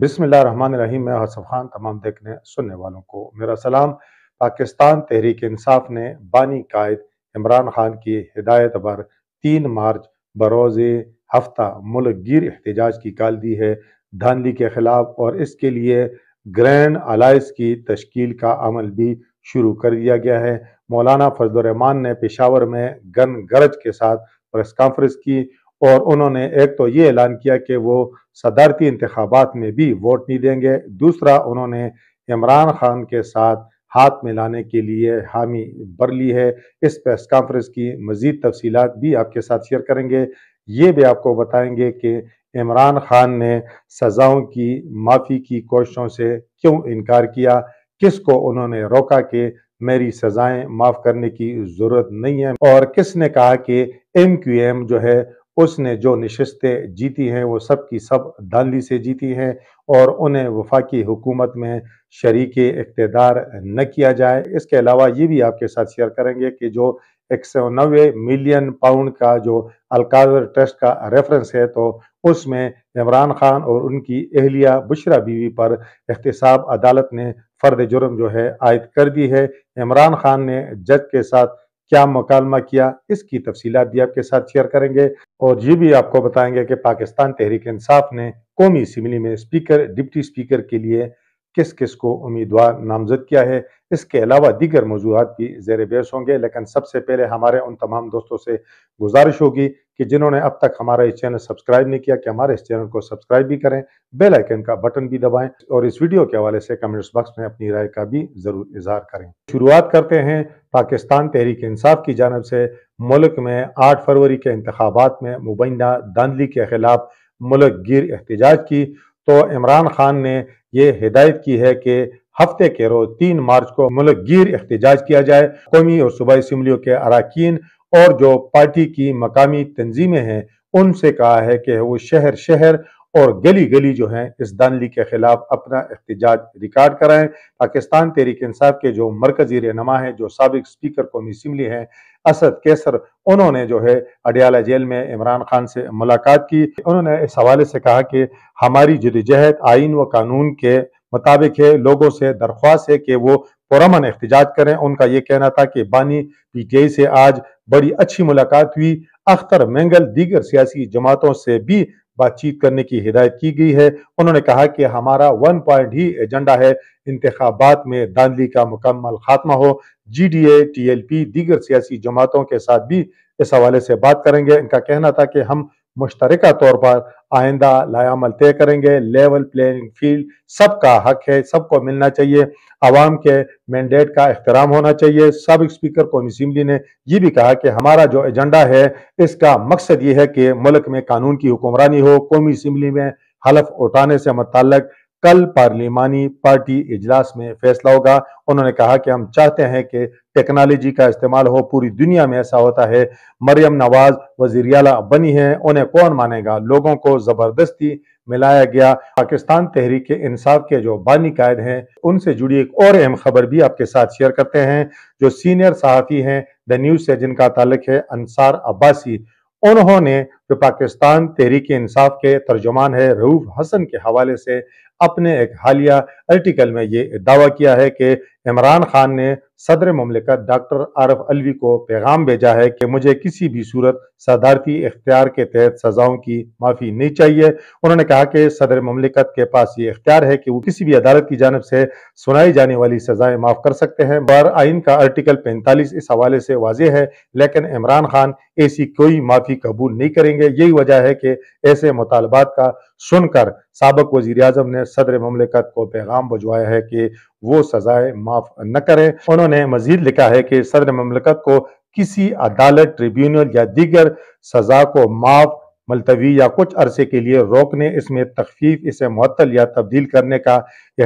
बिस्मिल्लाह रहमान रहीम मैं हसफ खान तमाम देखने सुनने वालों को मेरा सलाम पाकिस्तान तहरीक इंसाफ ने बानी कायद इमरान खान की हिदायत पर तीन मार्च बरोज़ हफ्ता मुल्क गिर एहतजाज की काल दी है धांधली के खिलाफ और इसके लिए ग्रैंड अलाइस की तश्कील का अमल भी शुरू कर दिया गया है मौलाना फजलरहमान ने पेशावर में गन गरज के साथ प्रेस कॉन्फ्रेंस की और उन्होंने एक तो ये ऐलान किया कि वो सदारती इंतबात में भी वोट नहीं देंगे दूसरा उन्होंने इमरान खान के साथ हाथ मिलाने के लिए हामी भर ली है इस प्रेस कॉन्फ्रेंस की मज़ीद तफसीत भी आपके साथ शेयर करेंगे ये भी आपको बताएंगे कि इमरान खान ने सज़ाओं की माफ़ी की कोशिशों से क्यों इनकार किया किसको उन्होंने रोका कि मेरी सज़ाएं माफ़ करने की ज़रूरत नहीं है और किसने कहा कि एम क्यू एम जो है उसने जो नशस्तें जीती हैं वो सब की सब धांधली से जीती हैं और उन्हें वफाकी हुकूमत में शरीक इकतदार न किया जाए इसके अलावा ये भी आपके साथ शेयर करेंगे कि जो एक सौ नबे मिलियन पाउंड का जो अलकाजर ट्रस्ट का रेफरेंस है तो उसमें इमरान खान और उनकी अहलिया बुशरा बीवी पर एहतसाब अदालत ने फ़र्द जुर्म जो है आयद कर दी है इमरान खान ने जज के साथ क्या मकालमा किया इसकी तफसी भी आपके साथ शेयर करेंगे और ये भी आपको बताएंगे कि पाकिस्तान तहरीक इंसाफ ने कौमी असम्बली में स्पीकर डिप्टी स्पीकर के लिए किस किस को उम्मीदवार नामजद किया है इसके अलावा दीगर मौजूद भी जेर बेस होंगे लेकिन सबसे पहले हमारे उन तमाम दोस्तों से गुजारिश होगी कि जिन्होंने अब तक हमारा इस चैनल सब्सक्राइब नहीं किया कि हमारे इस चैनल को सब्सक्राइब भी करें बेल आइकन का बटन भी दबाएं और इस वीडियो के हवाले से कमेंट्स बॉक्स में अपनी राय का भी ज़रूर इजहार करें शुरुआत करते हैं पाकिस्तान तहरीक इंसाफ की जानब से मुल्क में आठ फरवरी के इंतबात में मुबैना दानली के खिलाफ मुल्क गिर एहतजाज की तो इमरान खान ने यह हिदायत की है कि हफ्ते के रोज तीन मार्च को मुल्क गिर एहतजाज किया जाए कौमी और सूबाई इसम्बलियों के अरकान और जो पार्टी की मकामी तंजीमें हैं उनसे कहा है कि वो शहर शहर और गली गली जो है इस दानली के खिलाफ अपना एहतजाज रिकॉर्ड कराएं पाकिस्तान तहरीक इंसाफ के जो मरकजी रहनमा है जो सबक स्पीकर कौमी असम्बली हैं असद कैसर उन्होंने जो है अडियाला जेल में इमरान खान से मुलाकात की उन्होंने इस हवाले से कहा कि हमारी जदजहद आइन व कानून के मुताबिक है लोगों से दरख्वास्त है कि वो पुरमन एहतजाज करें उनका ये कहना था कि बानी पी टी आई से आज बड़ी अच्छी मुलाकात हुई अख्तर मेंगल दीगर सियासी जमातों से भी बातचीत करने की हिदायत की गई है उन्होंने कहा कि हमारा वन पॉइंट ही एजेंडा है इंतबात में दानली का मुकम्मल खात्मा हो G D A T L P दीगर सियासी जमातों के साथ भी इस हवाले से बात करेंगे इनका कहना था कि हम मुश्तर तौर पर आइंदा लायामल तय करेंगे लेवल प्लेइंग फील्ड सबका हक है सबको मिलना चाहिए आवाम के मैंडेट का अहतराम होना चाहिए सब स्पीकर कौम असम्बली ने यह भी कहा कि हमारा जो एजेंडा है इसका मकसद ये है कि मुल्क में कानून की हुक्मरानी हो कौमी असम्बली में हलफ उठाने से मतलब कल पार्लियमानी पार्टी इजलास में फैसला होगा उन्होंने कहा कि हम चाहते हैं कि टेक्नोलॉजी का इस्तेमाल हो पूरी दुनिया में ऐसा होता है मरियम नवाज वजीर अला बनी है उन्हें कौन मानेगा लोगों को जबरदस्ती मिलाया गया पाकिस्तान तहरीक इंसाफ के जो बानी कायद हैं उनसे जुड़ी एक और अहम खबर भी आपके साथ शेयर करते हैं जो सीनियर सहाफ़ी हैं द न्यूज़ से जिनका ताल्लक है अंसार अब्बासी उन्होंने जो पाकिस्तान तहरीक इंसाफ के तर्जुमान है रऊफ हसन के हवाले से अपने एक हालिया आर्टिकल में ये दावा किया है कि इमरान खान ने सदर ममलिकत डॉक्टर आरफ अलवी को पैगाम भेजा है कि मुझे किसी भी सूरत सदारती इख्तियार के तहत सजाओं की माफ़ी नहीं चाहिए उन्होंने कहा कि सदर ममलिकत के पास ये इख्तियार है कि वो किसी भी अदालत की जानब से सुनाई जाने वाली सजाएं माफ़ कर सकते हैं बार आइन का आर्टिकल पैंतालीस इस हवाले से वाज है लेकिन इमरान खान ऐसी कोई माफ़ी कबूल नहीं करेंगे यही वजह है कि ऐसे मुतालबात का सुनकर सबक वजीर अजम ने सदर ममलिकत को पैगाम भिजवाया है कि वो सजाएं माफ न करें उन्होंने मजीद लिखा है कि सदर ममलिकत को किसी अदालत ट्रिब्यूनल या दीगर सजा को माफ मुलतवी या कुछ अरसे के लिए रोकने इसमें तखफीफ इसे मअतल या तब्दील करने का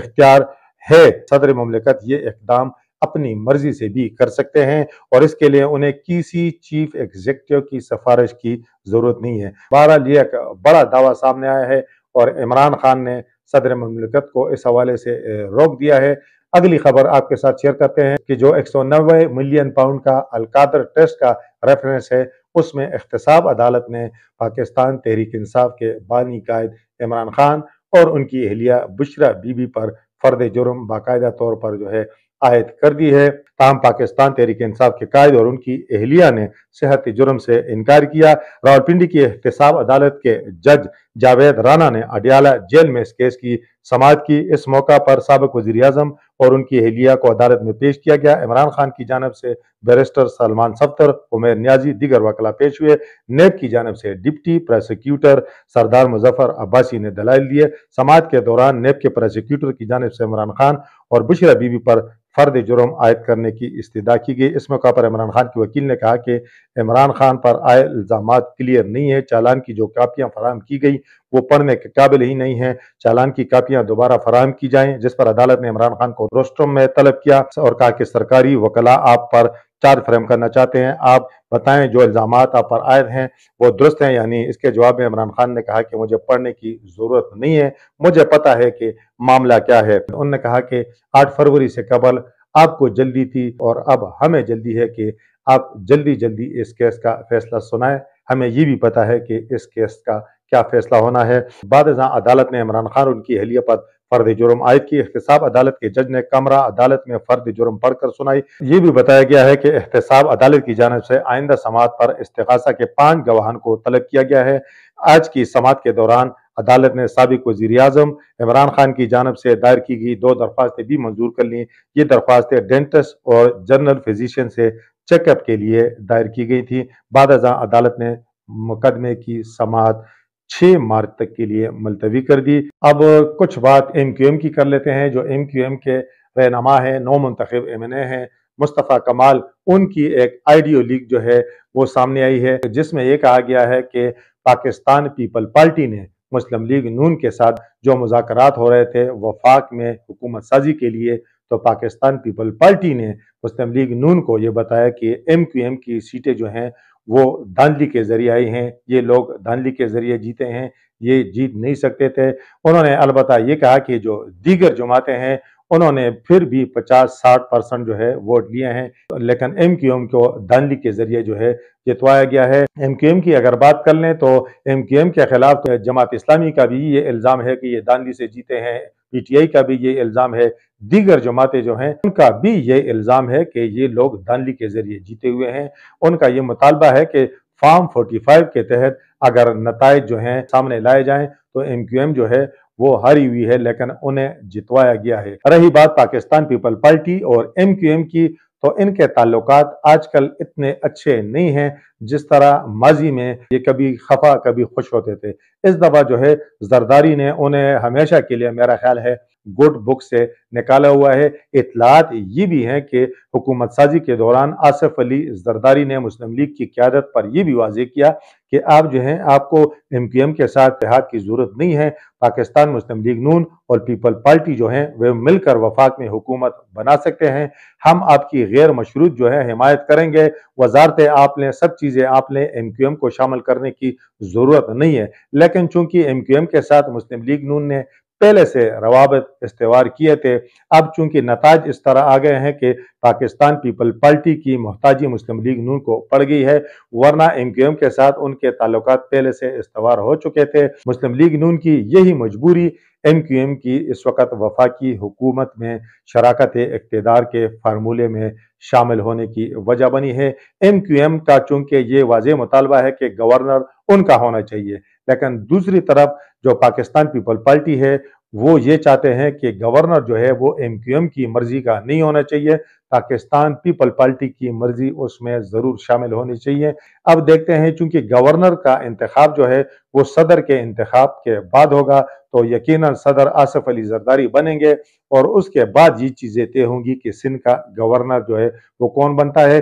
इख्तियार है सदर ममलिकत ये इकदाम अपनी मर्जी से भी कर सकते हैं और इसके लिए उन्हें किसी चीफ एग्जीक्यूटिव की सिफारिश की जरूरत नहीं है बहरहाल यह एक बड़ा दावा सामने आया है और इमरान खान ने सदर ममलिकत को इस हवाले से रोक दिया है अगली खबर आपके साथ शेयर करते हैं कि जो एक मिलियन पाउंड का अलकादर टेस्ट का रेफरेंस है उसमें एहतसाब अदालत ने पाकिस्तान तहरीक इंसाफ के बानी कायद इमरान खान और उनकी अहलिया बुशरा बीबी पर फर्द जुर्म बाकायदा तौर पर जो है आयद कर दी है तहम पाकिस्तान तहरीक इंसाफ के कायद और उनकी अहलिया ने सेहत जुर्म से इनकार किया रावलपिंडी की एहतसाब अदालत के जज जावेद राना ने अडियाला जेल में इस केस की समाज की इस मौका पर सबक वजी अजम और उनकी अहलिया को अदालत में पेश किया गया इमरान खान की जानब से बैरिस्टर सलमान सफ्तर उमेर न्याजी दिगर वकला पेश हुए नेब की जानब से डिप्टी प्रोसिक्यूटर सरदार मुजफ्फर अब्बासी ने दलाल दिए समाज के दौरान नेब के प्रोसिक्यूटर की जानब से इमरान खान और बुशरा बीबी पर फर्द जुर्म आयद करने की इस्तदा की गई इस मौका पर इमरान खान के वकील ने कहा कि इमरान खान पर आए इल्ज़ाम क्लियर नहीं है चालान की जो कापियाँ फराम की गई वो पढ़ने के काबिल ही नहीं है चालान की कापियां दोबारा फराहम की जाएं जिस पर अदालत ने इमरान खान को रोस्ट्रम में तलब किया और कहा कि सरकारी वकला आप पर चार्ज फ्रेम करना चाहते हैं आप बताएं जो इल्ज़ाम आप पर आए हैं वो दुरुस्त हैं यानी इसके जवाब में इमरान खान ने कहा कि मुझे पढ़ने की ज़रूरत नहीं है मुझे पता है कि मामला क्या है उन्होंने कहा कि आठ फरवरी से कबल आपको जल्दी थी और अब हमें जल्दी है कि आप जल्दी जल्दी इस केस का फैसला सुनाएं हमें ये भी पता है कि इस केस का क्या फैसला होना है बाद अदालत ने इमरान खान उनकी अहलिया पर फर्द जुर्म आयद की एहतसाब अदालत के जज ने कमरा अदालत में फर्द जुर्म पढ़कर सुनाई ये भी बताया गया है कि एहतसाब अदालत की जानब से आइंदा समात पर इस्तेसा के पांच गवाहन को तलब किया गया है आज की समात के दौरान अदालत ने सबक वजीर अजम इमरान खान की जानब से दायर की गई दो दरख्वास्तें भी मंजूर कर ली ये दरख्वास्तें डेंटिस्ट और जनरल फिजिशियन से चेकअप के लिए दायर की गई थी बाद अदालत ने मुकदमे की समात छह मार्च तक के लिए मुलतवी कर दी अब कुछ बात एम क्यू एम की कर लेते हैं जो एम क्यू एम के रहनमा है नौ मंतखब एम एन ए हैं मुस्तफ़ा कमाल उनकी एक आइडियो लीग जो है वो सामने आई है जिसमें ये कहा गया है कि पाकिस्तान पीपल पार्टी ने मुस्लिम लीग नून के साथ जो मुजाकर हो रहे थे वफाक में हुकूमत साजी के लिए तो पाकिस्तान पीपल पार्टी ने मुस्लिम लीग नून को ये बताया कि एम क्यू एम की सीटें जो हैं वो धांधली के जरिए आई हैं ये लोग धांधली के जरिए जीते हैं ये जीत नहीं सकते थे उन्होंने अलबत् ये कहा कि जो दीगर जमातें हैं उन्होंने फिर भी 50-60 परसेंट जो है वोट लिए हैं लेकिन एम क्यू एम को धांधली के जरिए जो है जितवाया गया है एम क्यू एम की अगर बात कर लें तो एम क्यू एम के खिलाफ जमात इस्लामी का भी ये इल्ज़ाम है कि ये धांधली से जीते हैं पीटीआई का भी ये इल्ज़ाम है दीगर जमातें जो हैं उनका भी ये इल्ज़ाम है कि ये लोग धानली के जरिए जीते हुए हैं उनका ये मुतालबा है कि फार्म फाइव के तहत अगर नतज जो है सामने लाए जाए तो एम क्यू एम जो है वो हारी हुई है लेकिन उन्हें जितवाया गया है रही बात पाकिस्तान पीपल पार्टी और एम क्यू एम की तो इनके ताल्लुकात आजकल इतने अच्छे नहीं हैं जिस तरह माजी में ये कभी खफा कभी खुश होते थे इस दफ़ा जो है जरदारी ने उन्हें हमेशा के लिए मेरा ख्याल है गुड बुक से निकाला हुआ है इतलात ये भी हैं कि हुकूमत साजी के दौरान आसफ अली जरदारी ने मुस्लिम लीग की क्यादत पर यह भी वाजे किया कि आप जो हैं आपको एम क्यू एम के साथ इतिहाद की ज़रूरत नहीं है पाकिस्तान मुस्लिम लीग नून और पीपल पार्टी जो है वे मिलकर वफाक में हुकूमत बना सकते हैं हम आपकी गैर मशरूत जो है हिमायत करेंगे वजारते आपने सब चीज़ चीज़ें आपने एम को शामिल करने की ज़रूरत नहीं है लेकिन चूंकि एम के साथ मुस्लिम लीग नून ने पहले से रवाबत इस्तेवार किए थे अब चूंकि नतज इस तरह आ गए हैं कि पाकिस्तान पीपल पार्टी की मोहताजी मुस्लिम लीग नून को पड़ गई है वरना एम क्यू एम के साथ उनके ताल्लुक पहले से इस्तेवार हो चुके थे मुस्लिम लीग नून की यही मजबूरी एम क्यू एम की इस वक्त वफाकी हुकूमत में शराकत इकतदार के फार्मूले में शामिल होने की वजह बनी है एम क्यू एम का चूंकि ये वाज मुतालबा है कि गवर्नर उनका होना चाहिए लेकिन दूसरी तरफ जो पाकिस्तान पीपल पार्टी है वो ये चाहते हैं कि गवर्नर जो है वो एम क्यू एम की मर्जी का नहीं होना चाहिए पाकिस्तान पीपल पार्टी की मर्जी उसमें ज़रूर शामिल होनी चाहिए अब देखते हैं चूंकि गवर्नर का इंतखब जो है वो सदर के इंतखब के बाद होगा तो यकीनन सदर आसफ अली जरदारी बनेंगे और उसके बाद ये चीज़ें तय होंगी कि सिंध का गवर्नर जो है वो कौन बनता है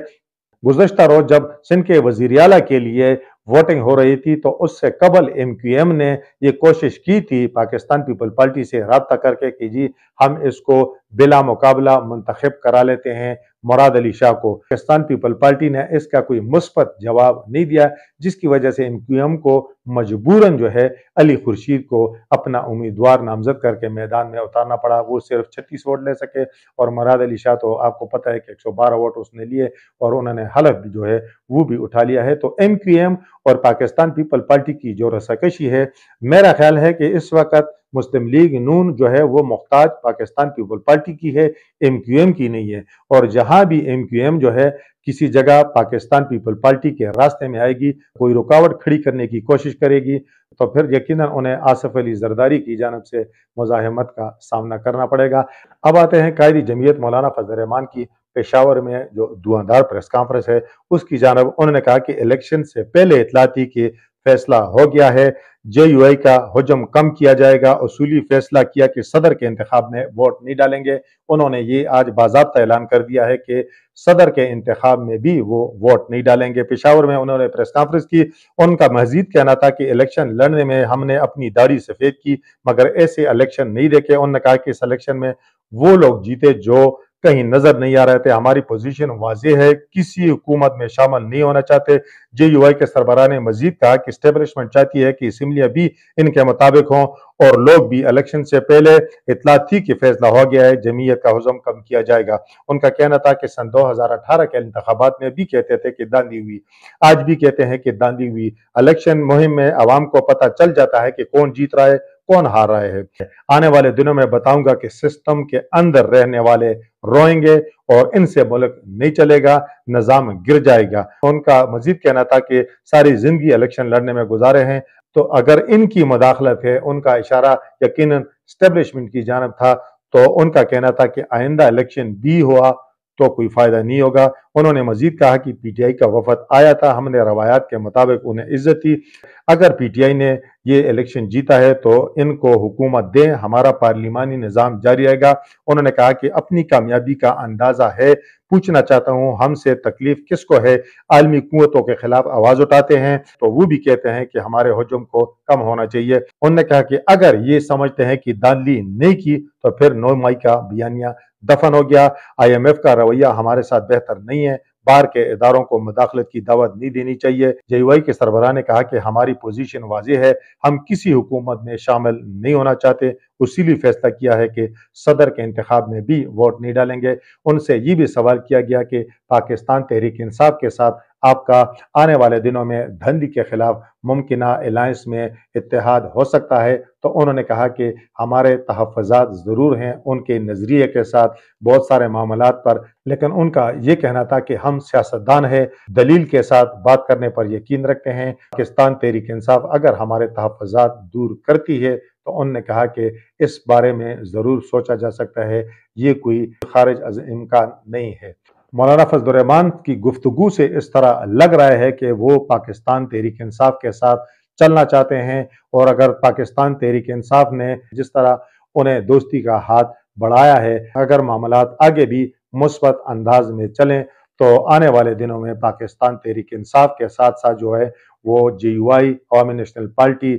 गुजशत रोज जब सिंध के वजीर अला के लिए वोटिंग हो रही थी तो उससे कबल एम ने ये कोशिश की थी पाकिस्तान पीपल पार्टी से रबता करके कि जी हम इसको बिला मुकाबला मंतखब करा लेते हैं मुराद अली शाह को पाकिस्तान पीपल पार्टी ने इसका कोई मुस्बत जवाब नहीं दिया जिसकी वजह से एम क्यू एम को मजबूरन जो है अली खुर्शीद को अपना उम्मीदवार नामजद करके मैदान में उतारना पड़ा वो सिर्फ छत्तीस वोट ले सके और मुराद अली शाह तो आपको पता है कि एक सौ बारह वोट उसने लिए और उन्होंने हलफ जो है वो भी उठा लिया है तो एम और पाकिस्तान पीपल पार्टी की जो रसाकशी है मेरा ख्याल है कि इस वक्त मुस्लिम लीग नून जो है वो मुख्ताज पाकिस्तान पीपल पार्टी की है एम क्यू एम की नहीं है और जहाँ भी एम क्यू एम जो है किसी जगह पाकिस्तान पीपल पार्टी के रास्ते में आएगी कोई रुकावट खड़ी करने की कोशिश करेगी तो फिर यकीन उन्हें आसफ अली जरदारी की जानब से मुजाहमत का सामना करना पड़ेगा अब आते हैं कायदी जमीयत मौलाना फजल रहमान की पेशावर में जो धुआंधार प्रेस कॉन्फ्रेंस है उसकी जानब उन्होंने कहा कि इलेक्शन से पहले इतला थी कि फैसला हो गया है जे यू आई का हजम कम किया जाएगा असूली फैसला किया कि सदर के इंतब में वोट नहीं डालेंगे उन्होंने ये आज बाबा ऐलान कर दिया है कि सदर के इंतब में भी वो वोट नहीं डालेंगे पेशावर में उन्होंने प्रेस कॉन्फ्रेंस की उनका मजीद कहना था कि इलेक्शन लड़ने में हमने अपनी दाढ़ी सफेद की मगर ऐसे इलेक्शन नहीं देखे उन्होंने कहा कि इस इलेक्शन में वो लोग जीते जो कहीं नजर नहीं आ रहे थे हमारी पोजीशन वाजे है किसी हुकूमत में शामिल नहीं होना चाहते जे यू आई के सरबरा ने मजीद कहा कि स्टेबलिशमेंट चाहती है कि असम्बलियां भी इनके मुताबिक हों और लोग भी इलेक्शन से पहले इतला थी कि फैसला हो गया है जमीयत का हजम कम किया जाएगा उनका कहना था कि सन दो हजार अठारह के इंतबात में भी कहते थे कि दांधी हुई आज भी कहते हैं कि दांधी हुई इलेक्शन मुहिम में आवाम को पता चल जाता है कि कौन जीत रहा है कौन हार रहा है आने वाले दिनों में बताऊंगा कि सिस्टम के अंदर रहने वाले रोएंगे और इनसे मुल्क नहीं चलेगा निज़ाम गिर जाएगा उनका मजीद कहना था कि सारी ज़िंदगी इलेक्शन लड़ने में गुजारे हैं तो अगर इनकी मदाखलत है उनका इशारा यकीन स्टेब्लिशमेंट की जानब था तो उनका कहना था कि आइंदा इलेक्शन भी हुआ तो कोई फ़ायदा नहीं होगा उन्होंने मजीद कहा कि पी टी आई का वफद आया था हमने रवायात के मुताबिक उन्हें इज्जत दी अगर पी टी आई ने ये इलेक्शन जीता है तो इनको हुकूमत दें हमारा पार्लिमानी निज़ाम जारी रहेगा उन्होंने कहा कि अपनी कामयाबी का अंदाज़ा है पूछना चाहता हूँ हमसे तकलीफ किसको है आलमी कुतों के खिलाफ आवाज़ उठाते हैं तो वो भी कहते हैं कि हमारे हजम को कम होना चाहिए उन्होंने कहा कि अगर ये समझते हैं कि दादली नहीं की तो फिर नौ मई का बयानिया दफन हो गया आई एम एफ का रवैया हमारे साथ बेहतर नहीं नहीं है बाहर के इदारों को मुदाखलत की दावत नहीं देनी चाहिए जेयूआई के सरबरा ने कहा कि हमारी पोजीशन वाजे है हम किसी हुकूमत में शामिल नहीं होना चाहते उसीलिए फैसला किया है कि सदर के इंतखब में भी वोट नहीं डालेंगे उनसे ये भी सवाल किया गया कि पाकिस्तान तहरीक इंसाफ के साथ आपका आने वाले दिनों में धंधी के खिलाफ मुमकिन अलायंस में इतिहाद हो सकता है तो उन्होंने कहा कि हमारे तहफात ज़रूर हैं उनके नज़रिए के साथ बहुत सारे मामला पर लेकिन उनका ये कहना था कि हम सियासतदान है दलील के साथ बात करने पर यकीन रखते हैं पाकिस्तान तहरीक इंसाफ अगर हमारे तहफात दूर करती है तो उनने कहा कि इस बारे में ज़रूर सोचा जा सकता है ये कोई खारिज अज इम्कान नहीं है मौलाना फजलरहमान की गुफ्तु से इस तरह लग रहा है कि वो पाकिस्तान तहरीक इंसाफ के साथ चलना चाहते हैं और अगर पाकिस्तान तहरीक इंसाफ ने जिस तरह उन्हें दोस्ती का हाथ बढ़ाया है अगर मामला आगे भी मुस्बत अंदाज में चलें तो आने वाले दिनों में पाकिस्तान तहरीक इंसाफ के साथ साथ जो है वो जे यू आई कौमी नेशनल पार्टी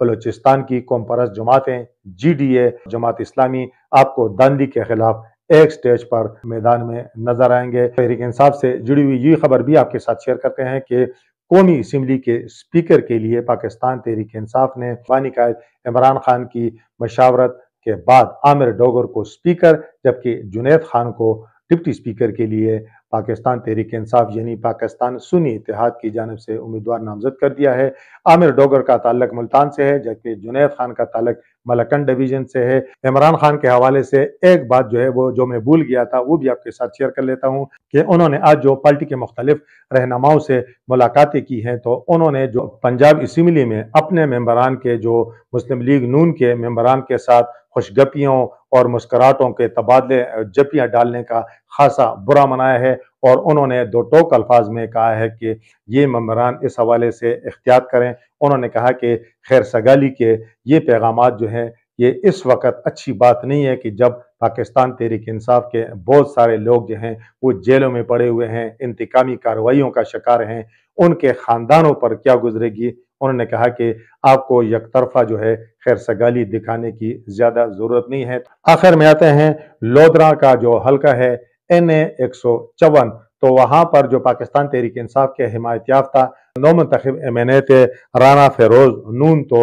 बलोचिस्तान की कौम परस जमातें जी डी ए जमात इस्लामी आपको दानदी के खिलाफ एक स्टेज पर मैदान में नजर आएंगे तहरीक इंसाफ से जुड़ी हुई ये खबर भी आपके साथ शेयर करते हैं कि कौमी असम्बली के स्पीकर के लिए पाकिस्तान तहरीक इंसाफ ने फानी कायद इमरान खान की मशावरत के बाद आमिर डोगर को स्पीकर जबकि जुनेद खान को डिप्टी स्पीकर के लिए पाकिस्तान तहरीक इंसाफ यानी पाकिस्तान सुनी इतिहाद की जानब से उम्मीदवार नामजद कर दिया है आमिर डोगर का ताल्लक मुल्तान से है जबकि जुनेद खान का ताल्लक मलकन डिवीजन से है इमरान खान के हवाले से एक बात जो है वो जो मैं भूल गया था वो भी आपके साथ शेयर कर लेता हूँ कि उन्होंने आज जो पार्टी के मुख्तलिफ रहनुमाओं से मुलाकातें की हैं तो उन्होंने जो पंजाब इसम्बली में अपने मेम्बरान के जो मुस्लिम लीग नून के मेम्बरान के साथ खुशगपियों और मुस्कराहटों के तबादले जपियाँ डालने का खासा बुरा मनाया है और उन्होंने दो टोक अल्फाज में कहा है कि ये मम्बरान इस हवाले से एहतियात करें उन्होंने कहा कि खैर सगाली के ये पैगाम जो हैं ये इस वक्त अच्छी बात नहीं है कि जब पाकिस्तान तहरीक इंसाफ के बहुत सारे लोग जो हैं वो जेलों में पड़े हुए हैं इंतकामी कार्रवाइयों का शिकार हैं उनके ख़ानदानों पर क्या गुजरेगी उन्होंने कहा कि आपको तरफा जो है खैर सगाली दिखाने की ज़्यादा ज़रूरत नहीं है आखिर में आते हैं लोदरा का जो हल्का है एन ए एक सौ चौवन तो वहां पर जो पाकिस्तान तहरीक इंसाफ के हिमायत याफ्ता नौ मंतखब एम एन ए थे राना फेरोज नून तो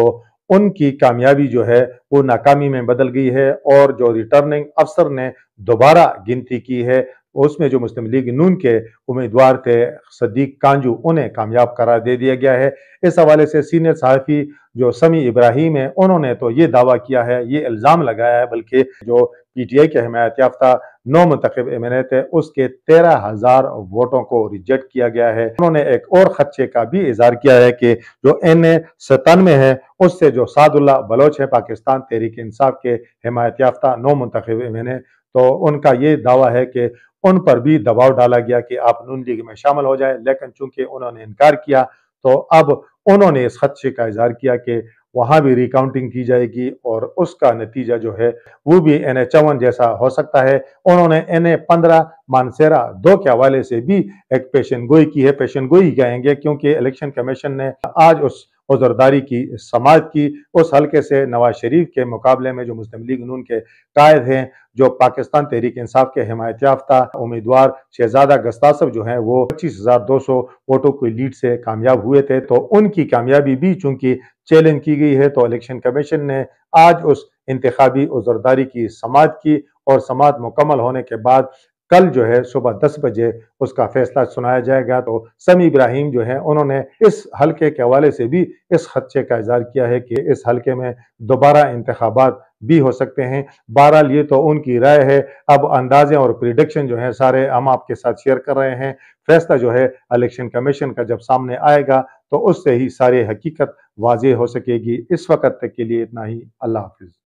उनकी कामयाबी जो है वो नाकामी में बदल गई है और जो रिटर्निंग अफसर ने दोबारा गिनती की है उसमें जो मुस्लिम लीग नून के उम्मीदवार थे सदीक कांजू उन्हें कामयाब करार दे दिया गया है इस हवाले से सीनियर सहाफ़ी जो समी इब्राहिम है उन्होंने तो ये दावा किया है ये इल्ज़ाम लगाया है बल्कि जो पी टी आई के हमायत याफ्ता नौ मंतखब एम एन ए थे उसके तेरह हजार वोटों को रिजेक्ट किया गया है उन्होंने एक और खदशे का भी इजहार किया है कि जो एन ए सतानवे है उससे जो सादुल्ला बलोच है पाकिस्तान तहरीक इंसाफ के हमायत याफ्ता नौ मंतखब एम एन ए तो उनका ये दावा है कि उन पर भी दबाव डाला गया कि आप नून लीग में शामिल हो जाए लेकिन चूंकि उन्होंने इनकार किया तो अब उन्होंने इस खदशे का इजहार किया कि वहां भी रिकाउंटिंग की जाएगी और उसका नतीजा जो है वो भी एन ए चौवन जैसा हो सकता है उन्होंने एन ए पंद्रह मानसेरा दो के हवाले से भी एक पेशन गोई की है पेशन गोई कहेंगे क्योंकि इलेक्शन कमीशन ने आज उस और जरदारी की समाज की उस हल्के से नवाज शरीफ के मुकाबले में जो मुस्लिम लीग नून के कायद हैं जो पाकिस्तान तहरीक इंसाफ के हमायत याफ्ता उम्मीदवार शहजादा गस्तासब जो हैं वो पच्चीस हजार दो सौ वोटों की लीड से कामयाब हुए थे तो उनकी कामयाबी भी चूंकि चैलेंज की गई है तो इलेक्शन कमीशन ने आज उस इंतबी जरदारी की समाज की और समाज मुकम्मल होने के बाद कल जो है सुबह दस बजे उसका फैसला सुनाया जाएगा तो समी इब्राहिम जो है उन्होंने इस हलके के हवाले से भी इस खदशे का इजहार किया है कि इस हलके में दोबारा इंतबात भी हो सकते हैं बहरहाल ये तो उनकी राय है अब अंदाजे और प्रिडिक्शन जो है सारे हम आपके साथ शेयर कर रहे हैं फैसला जो है इलेक्शन कमीशन का जब सामने आएगा तो उससे ही सारी हकीकत वाज हो सकेगी इस वक्त तक के लिए इतना ही अल्लाह हाफिज़